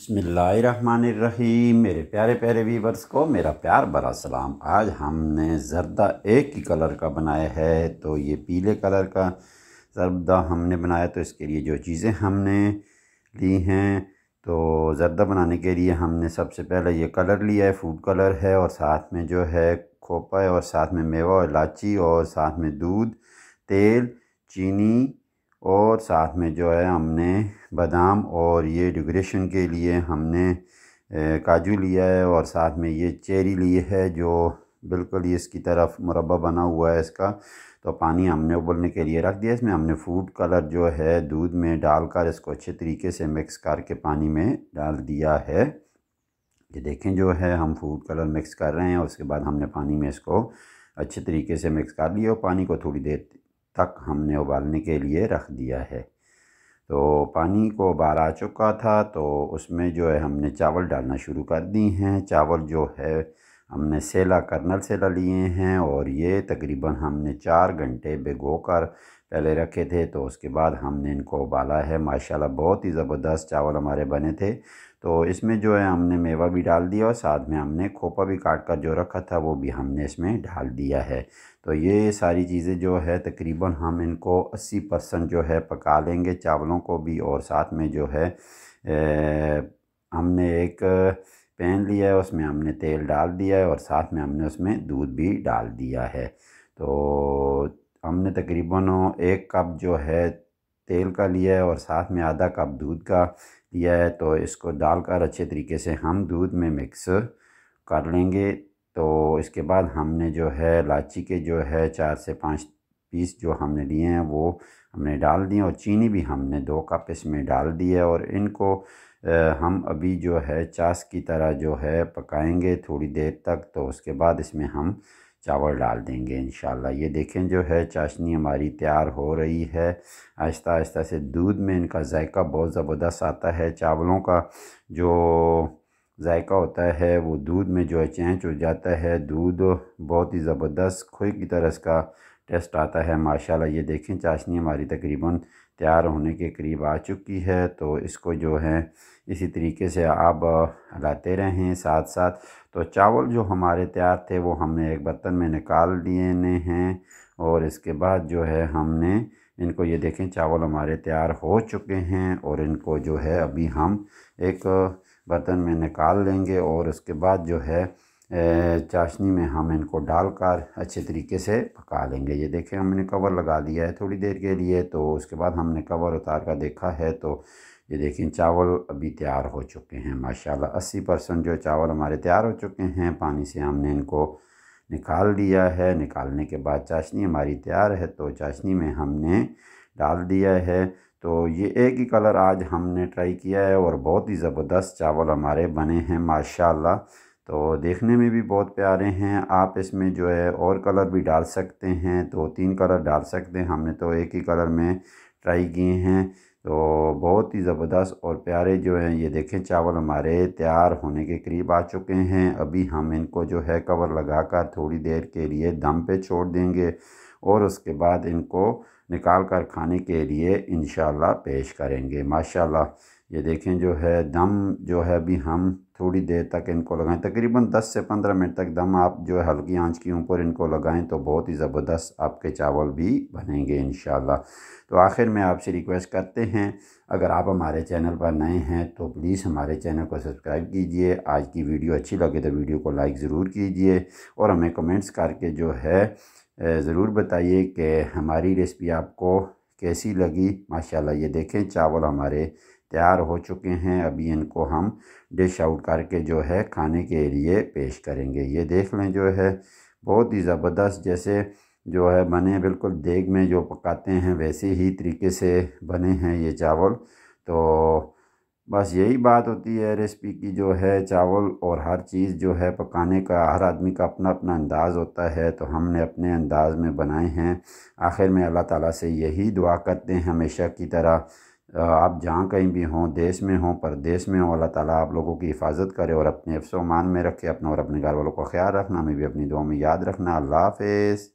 बसमीम मेरे प्यारे प्यारे वीवर्स को मेरा प्यार बरा सलाम आज हमने जरदा एक ही कलर का बनाया है तो ये पीले कलर का जरदा हमने बनाया तो इसके लिए जो चीज़ें हमने ली हैं तो जरदा बनाने के लिए हमने सबसे पहले ये कलर लिया है फूड कलर है और साथ में जो है खोपा है और साथ में मेवा और इलायची और साथ में दूध तेल चीनी और साथ में जो है हमने बादाम और ये डेकोरेशन के लिए हमने काजू लिया है और साथ में ये चेरी ली है जो बिल्कुल ही इसकी तरफ मुरबा बना हुआ है इसका तो पानी हमने उबलने के लिए रख दिया इसमें हमने फूड कलर जो है दूध में डालकर इसको अच्छे तरीके से मिक्स करके पानी में डाल दिया है ये देखें जो है हम फूड कलर मिक्स कर रहे हैं और उसके बाद हमने पानी में इसको अच्छे तरीके से मिक्स कर लिया और पानी को थोड़ी देर तक हमने उबालने के लिए रख दिया है तो पानी को उबाल आ चुका था तो उसमें जो है हमने चावल डालना शुरू कर दी हैं चावल जो है हमने सेला कर्नल सेला लिए हैं और ये तकरीबन हमने चार घंटे भिगो कर पहले रखे थे तो उसके बाद हमने इनको उबाला है माशाल्लाह बहुत ही ज़बरदस्त चावल हमारे बने थे तो इसमें जो है हमने मेवा भी डाल दिया और साथ में हमने खोपा भी काट कर जो रखा था वो भी हमने इसमें डाल दिया है तो ये सारी चीज़ें जो है तकरीबन हम इनको 80 परसेंट जो है पका लेंगे चावलों को भी और साथ में जो है ए, हमने एक पैन लिया है उसमें हमने तेल डाल दिया है और साथ में हमने उसमें दूध भी डाल दिया है तो हमने तकरीबन एक कप जो है तेल का लिया है और साथ में आधा कप दूध का लिया है तो इसको डालकर अच्छे तरीके से हम दूध में मिक्स कर लेंगे तो इसके बाद हमने जो है इलाची के जो है चार से पाँच पीस जो हमने लिए हैं वो हमने डाल दिए और चीनी भी हमने दो कप इसमें डाल दी है और इनको हम अभी जो है चास की तरह जो है पकाएंगे थोड़ी देर तक तो उसके बाद इसमें हम चावल डाल देंगे इन ये देखें जो है चाशनी हमारी तैयार हो रही है आहिस्ता आहिस्ता से दूध में इनका जायका बहुत ज़बरदस्त आता है चावलों का जो जायका होता है वो दूध में जो है चेंच हो जाता है दूध बहुत ही ज़बरदस्त खोई की तरह इसका टेस्ट आता है माशाल्लाह ये देखें चाशनी हमारी तकरीबन तैयार होने के करीब आ चुकी है तो इसको जो है इसी तरीके से आप हलाते रहें साथ साथ तो चावल जो हमारे तैयार थे वो हमने एक बर्तन में निकाल लिए हैं और इसके बाद जो है हमने इनको ये देखें चावल हमारे तैयार हो चुके हैं और इनको जो है अभी हम एक बर्तन में निकाल लेंगे और उसके बाद जो है चाशनी में हम इनको डालकर अच्छे तरीके से पका लेंगे ये देखें हमने कवर लगा दिया है थोड़ी देर के लिए तो उसके बाद हमने कवर उतार कर देखा है तो ये देखें चावल अभी तैयार हो चुके हैं माशाल्लाह अस्सी परसेंट जो चावल हमारे तैयार हो चुके हैं पानी से हमने इनको निकाल दिया है निकालने के बाद चाशनी हमारी तैयार है तो चाशनी में हमने डाल दिया है तो ये एक ही कलर आज हमने ट्राई किया है और बहुत ही ज़बरदस्त चावल हमारे बने हैं माशाल्लाह तो देखने में भी बहुत प्यारे हैं आप इसमें जो है और कलर भी डाल सकते हैं तो तीन कलर डाल सकते हैं हमने तो एक ही कलर में ट्राई किए हैं तो बहुत ही ज़बरदस्त और प्यारे जो हैं ये देखें चावल हमारे तैयार होने के करीब आ चुके हैं अभी हम इनको जो है कवर लगाकर थोड़ी देर के लिए दम पे छोड़ देंगे और उसके बाद इनको निकाल कर खाने के लिए इन पेश करेंगे माशाल्लाह ये देखें जो है दम जो है अभी हम थोड़ी देर तक इनको लगाएं तकरीबन 10 से 15 मिनट तक दम आप जो है हल्की आंच के ऊपर इनको लगाएं तो बहुत ही ज़बरदस्त आपके चावल भी बनेंगे इन तो आखिर में आपसे रिक्वेस्ट करते हैं अगर आप हमारे चैनल पर नए हैं तो प्लीज़ हमारे चैनल को सब्सक्राइब कीजिए आज की वीडियो अच्छी लगे तो वीडियो को लाइक ज़रूर कीजिए और हमें कमेंट्स करके जो है ज़रूर बताइए कि हमारी रेसिपी आपको कैसी लगी माशाल्लाह ये देखें चावल हमारे तैयार हो चुके हैं अभी इनको हम डिश आउट करके जो है खाने के लिए पेश करेंगे ये देख लें जो है बहुत ही ज़बरदस्त जैसे जो है बने बिल्कुल देग में जो पकाते हैं वैसे ही तरीके से बने हैं ये चावल तो बस यही बात होती है रेसिपी की जो है चावल और हर चीज़ जो है पकाने का हर आदमी का अपना अपना अंदाज़ होता है तो हमने अपने अंदाज़ में बनाए हैं आखिर में अल्लाह ताला से यही दुआ करते हैं हमेशा की तरह आप जहाँ कहीं भी हों देश में हों परदेश में हों अल्लाह ताला आप लोगों की हिफाजत करे और अपने अफसोमान में रखे अपना और अपने घर वालों का ख्याल रखना हमें भी अपनी दुआ में याद रखना अल्लाह हाफिज़